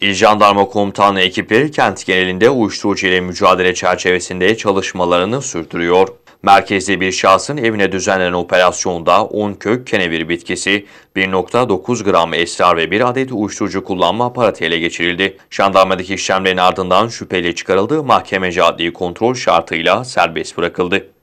İl Jandarma Komutanlığı ekipleri kent genelinde uyuşturucu ile mücadele çerçevesinde çalışmalarını sürdürüyor. Merkezde bir şahsın evine düzenlenen operasyonda 10 kök kenevir bitkisi, 1.9 gram esrar ve bir adet uyuşturucu kullanma aparatı ele geçirildi. Jandarmadaki işlemlerin ardından şüpheyle çıkarıldığı mahkeme adli kontrol şartıyla serbest bırakıldı.